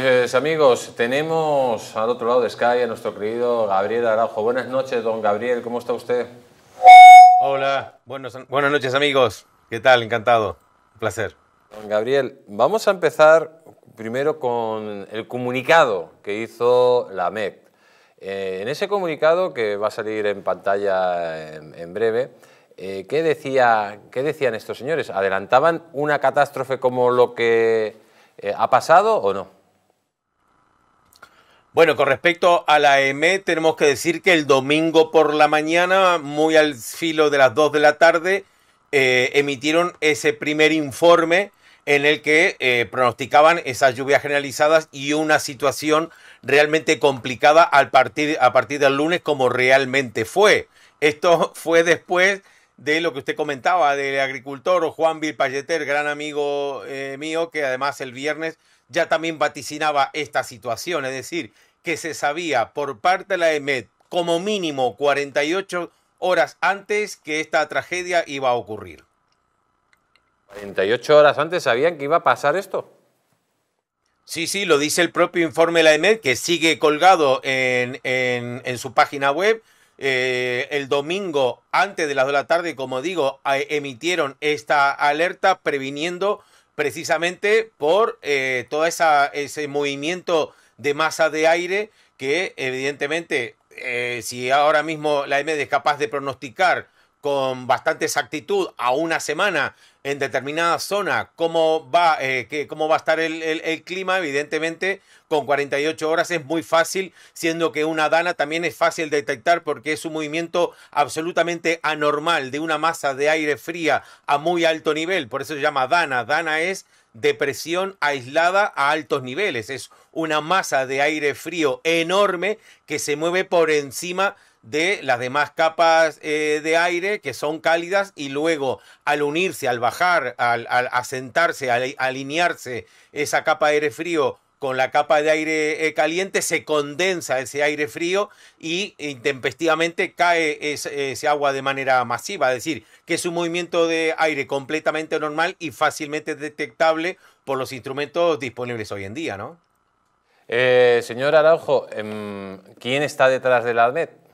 Pues amigos, tenemos al otro lado de Sky a nuestro querido Gabriel Araujo. Buenas noches, don Gabriel, ¿cómo está usted? Hola, buenas, noches amigos. ¿Qué tal? Encantado. Un placer. Don Gabriel, vamos a empezar primero con el comunicado que hizo la MEP. Eh, en ese comunicado, que va a salir en pantalla en, breve, eh, ¿qué, decía, ¿qué decían estos señores? ¿Adelantaban una catástrofe como lo que eh, ha pasado o no? Bueno, con respecto a la EME, tenemos que decir que el domingo por la mañana, muy al filo de las 2 de la tarde, eh, emitieron ese primer informe en el que eh, pronosticaban esas lluvias generalizadas y una situación realmente complicada partir, a partir del lunes como realmente fue. Esto fue después de lo que usted comentaba del agricultor Juan Vilpayeter, gran amigo eh, mío, que además el viernes ya también vaticinaba esta situación, es decir, que se sabía por parte de la EMED como mínimo 48 horas antes que esta tragedia iba a ocurrir. 48 horas antes sabían que iba a pasar esto. Sí, sí, lo dice el propio informe de la EMED, que sigue colgado en, su página web. Eh, el domingo, antes de las 2 de la tarde, como digo, emitieron esta alerta previniendo precisamente por eh, todo esa, ese movimiento de masa de aire que evidentemente eh, si ahora mismo la EMED es capaz de pronosticar con bastante exactitud a una semana en determinada zona cómo va, eh, cómo va a estar el, el, clima, evidentemente con 48 horas es muy fácil, siendo que una dana también es fácil detectar porque es un movimiento absolutamente anormal de una masa de aire fría a muy alto nivel, por eso se llama dana. Dana es de presión aislada a altos niveles. Es una masa de aire frío enorme que se mueve por encima de las demás capas eh, de aire que son cálidas y luego al unirse, al bajar, al asentarse, al alinearse esa capa de aire frío con la capa de aire eh, caliente se condensa ese aire frío y intempestivamente cae ese, agua de manera masiva. Es decir, que es un movimiento de aire completamente normal y fácilmente detectable por los instrumentos disponibles hoy en día, ¿no? Eh, señor Araujo, em, ¿quién está detrás de la ADMET?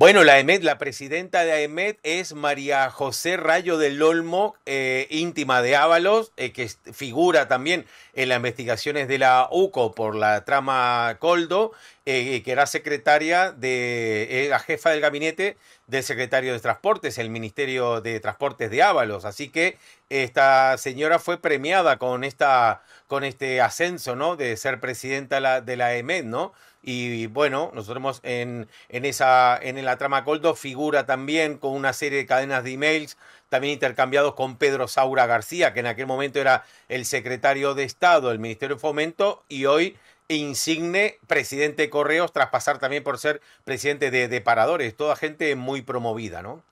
Bueno, la la presidenta de AEMED es María José Rayo del Olmo, eh, íntima de Ábalos, eh, que figura también en las investigaciones de la UCO por la trama Coldo eh, eh, que era secretaria de, la jefa del gabinete del secretario de Transportes, el Ministerio de Transportes de Ábalos. Así que esta señora fue premiada con, esta, con este ascenso, ¿no? De ser presidenta de la, de la EMED, ¿no? Y bueno, nosotros en, en, esa, en la trama Coldo figura también con una serie de cadenas de emails también intercambiados con Pedro Saura García, que en aquel momento era el secretario de Estado del Ministerio de Fomento y hoy insigne presidente de Correos, tras pasar también por ser presidente de, Deparadores, Paradores, toda gente muy promovida, ¿no?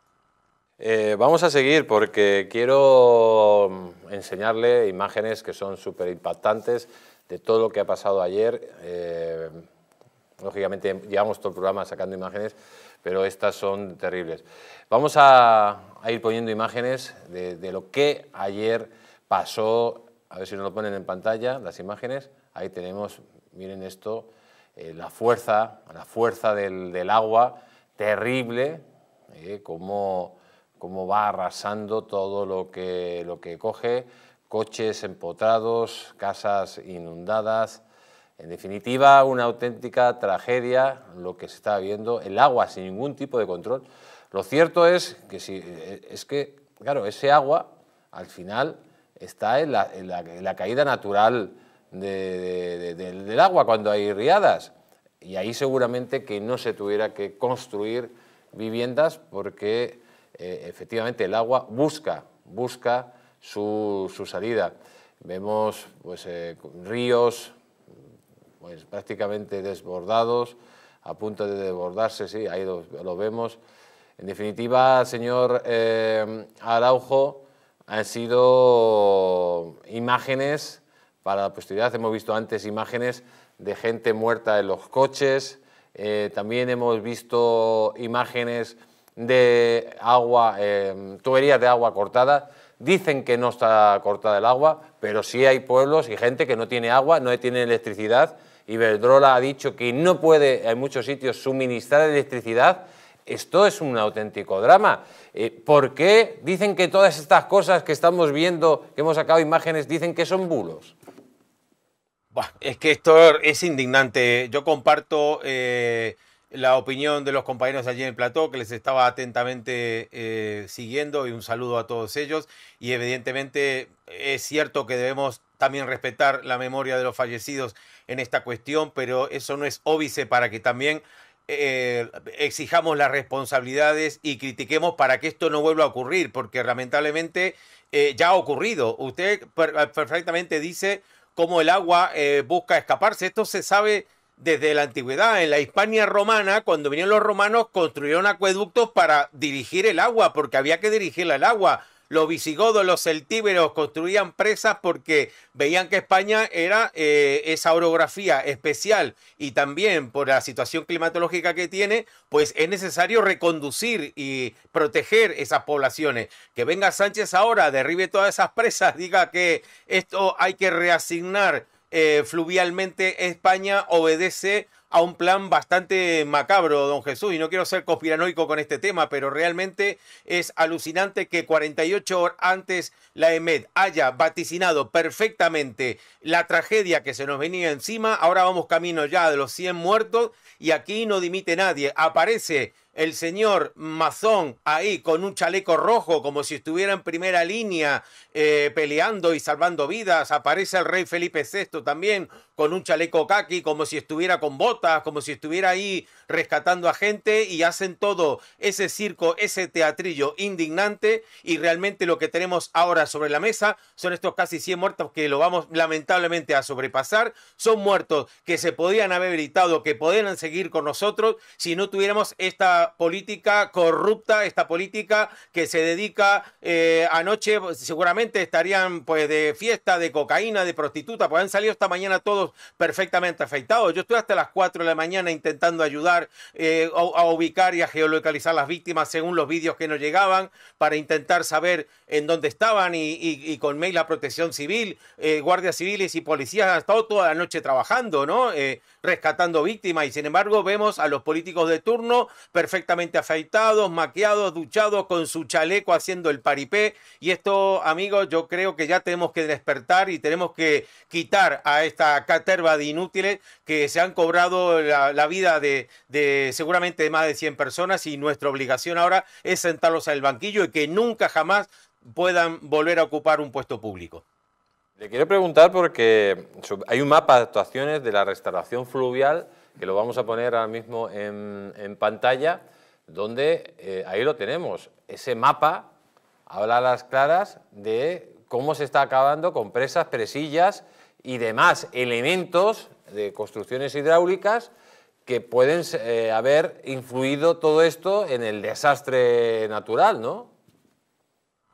Eh, vamos a seguir porque quiero mm, enseñarle imágenes que son súper impactantes de todo lo que ha pasado ayer. Eh, lógicamente llevamos todo el programa sacando imágenes, pero estas son terribles. Vamos a, ir poniendo imágenes de, de, lo que ayer pasó. A ver si nos lo ponen en pantalla, las imágenes. Ahí tenemos Miren esto, eh, la fuerza, la fuerza del, agua terrible, eh, cómo, va arrasando todo lo que, lo que coge, coches empotrados, casas inundadas, en definitiva, una auténtica tragedia lo que se está viendo, el agua sin ningún tipo de control. Lo cierto es que, si, eh, es que claro, ese agua al final está en la caída natural del agua cuando hay riadas. Y ahí seguramente que no se tuviera que construir viviendas porque eh, efectivamente el agua busca, busca su, salida. Vemos pues, eh, ríos pues, prácticamente desbordados, a punto de desbordarse, sí, ahí lo, vemos. En definitiva, señor eh, Araujo, han sido imágenes para la posteridad. Hemos visto antes imágenes de gente muerta en los coches, eh, también hemos visto imágenes de agua, eh, tuberías de agua cortada. Dicen que no está cortada el agua, pero sí hay pueblos y gente que no tiene agua, no tiene electricidad. y Iberdrola ha dicho que no puede en muchos sitios suministrar electricidad. Esto es un auténtico drama. Eh, ¿Por qué dicen que todas estas cosas que estamos viendo, que hemos sacado imágenes, dicen que son bulos? es que esto es indignante. Yo comparto eh, la opinión de los compañeros allí en el plató, que les estaba atentamente eh, siguiendo y un saludo a todos ellos. Y evidentemente es cierto que debemos también respetar la memoria de los fallecidos en esta cuestión, pero eso no es óbice para que también eh, exijamos las responsabilidades y critiquemos para que esto no vuelva a ocurrir, porque lamentablemente ya ha ocurrido. Usted perfectamente dice cómo el agua eh, busca escaparse. Esto se sabe desde la antigüedad. En la Hispania romana, cuando vinieron los romanos, construyeron acueductos para dirigir el agua, porque había que dirigir el agua los visigodos, los celtíberos construían presas porque veían que España era eh, esa orografía especial y también por la situación climatológica que tiene, pues es necesario reconducir y proteger esas poblaciones. Que venga Sánchez ahora, derribe todas esas presas, diga que esto hay que reasignar eh, fluvialmente España obedece a un plan bastante macabro, don Jesús, y no quiero ser conspiranoico con este tema, pero realmente es alucinante que 48 horas antes la EMED haya vaticinado perfectamente la tragedia que se nos venía encima, ahora vamos camino ya de los 100 muertos y aquí no dimite nadie, aparece el señor Mazón ahí con un chaleco rojo, como si estuviera en primera línea eh, peleando y salvando vidas. Aparece el rey Felipe VI también con un chaleco kaki, como si estuviera con botas, como si estuviera ahí rescatando a gente y hacen todo ese circo, ese teatrillo indignante y realmente lo que tenemos ahora sobre la mesa son estos casi 100 muertos que lo vamos lamentablemente a sobrepasar. Son muertos que se podían haber evitado, que pudieran seguir con nosotros si no tuviéramos esta política corrupta, esta política que se dedica eh, anoche, seguramente estarían pues de fiesta, de cocaína, de prostituta, pues han salido esta mañana todos perfectamente afeitados. Yo estuve hasta las 4 de la mañana intentando ayudar eh, a, ubicar y a geolocalizar las víctimas según los vídeos que nos llegaban para intentar saber en dónde estaban y, con mail la protección civil, eh, guardias civiles y policías han estado toda la noche trabajando, ¿no? rescatando víctimas y sin embargo vemos a los políticos de turno perfectamente perfectamente afeitados, maqueados, duchados, con su chaleco haciendo el paripé. Y esto, amigos, yo creo que ya tenemos que despertar y tenemos que quitar a esta caterva de inútiles que se han cobrado la, vida de, seguramente más de 100 personas y nuestra obligación ahora es sentarlos al banquillo y que nunca jamás puedan volver a ocupar un puesto público. Le quiero preguntar porque hay un mapa de actuaciones de la restauración fluvial que lo vamos a poner ahora mismo en, pantalla, donde eh, ahí lo tenemos, ese mapa, habla a las claras de cómo se está acabando con presas, presillas y demás elementos de construcciones hidráulicas que pueden eh, haber influido todo esto en el desastre natural, ¿no?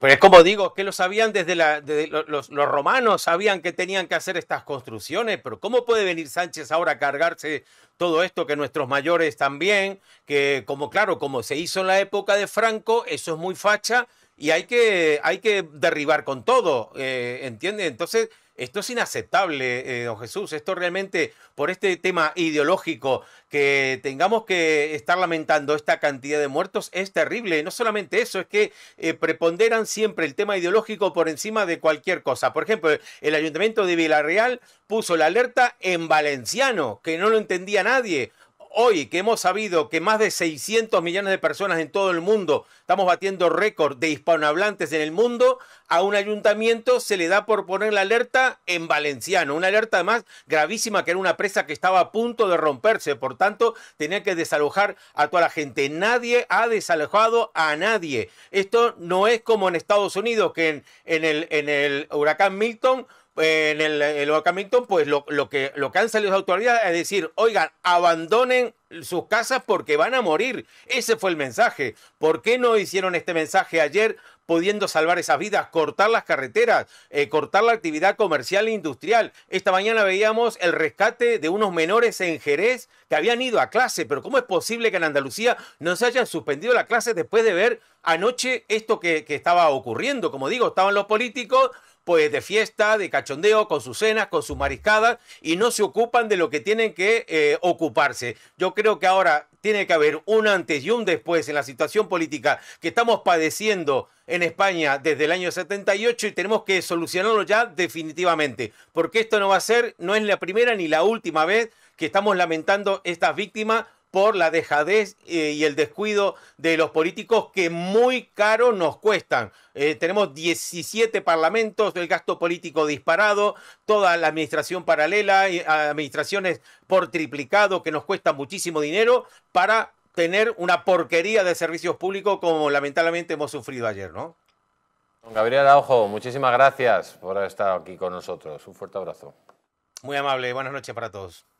Pero pues como digo, que lo sabían desde, la, los, romanos, sabían que tenían que hacer estas construcciones, pero ¿cómo puede venir Sánchez ahora a cargarse todo esto que nuestros mayores también, que como claro, como se hizo en la época de Franco, eso es muy facha y hay que, hay que derribar con todo, entiende eh, ¿entiendes? Entonces, esto es inaceptable, eh, don Jesús. Esto realmente, por este tema ideológico, que tengamos que estar lamentando esta cantidad de muertos, es terrible. No solamente eso, es que eh, preponderan siempre el tema ideológico por encima de cualquier cosa. Por ejemplo, el ayuntamiento de Villarreal puso la alerta en valenciano, que no lo entendía nadie hoy que hemos sabido que más de 600 millones de personas en todo el mundo, estamos batiendo récord de hispanohablantes en el mundo, a un ayuntamiento se le da por poner la alerta en valenciano, una alerta además gravísima que era una presa que estaba a punto de romperse, por tanto tenía que desalojar a toda la gente. Nadie ha desalojado a nadie. Esto no es como en Estados Unidos, que en, el, en el huracán Milton eh, en el, huracán Milton, pues lo, lo, que, lo que han salido las autoridades es decir, oigan, abandonen sus casas porque van a morir. Ese fue el mensaje. ¿Por qué no hicieron este mensaje ayer? pudiendo salvar esas vidas, cortar las carreteras, eh, cortar la actividad comercial e industrial. Esta mañana veíamos el rescate de unos menores en Jerez que habían ido a clase, pero ¿cómo es posible que en Andalucía no se hayan suspendido la clase después de ver anoche esto que, estaba ocurriendo? Como digo, estaban los políticos pues de fiesta, de cachondeo, con sus cenas, con sus mariscadas, y no se ocupan de lo que tienen que eh, ocuparse. Yo creo que ahora tiene que haber un antes y un después en la situación política que estamos padeciendo en España desde el año 78 y tenemos que solucionarlo ya definitivamente, porque esto no va a ser, no es la primera ni la última vez que estamos lamentando estas víctimas por la dejadez eh, y el descuido de los políticos que muy caro nos cuestan. Eh, tenemos 17 parlamentos, el gasto político disparado, toda la administración paralela, administraciones por triplicado que nos cuesta muchísimo dinero para tener una porquería de servicios públicos como lamentablemente hemos sufrido ayer, ¿no? Gabriel Araujo, muchísimas gracias por estar aquí con nosotros. Un fuerte abrazo. Muy amable, buenas noches para todos.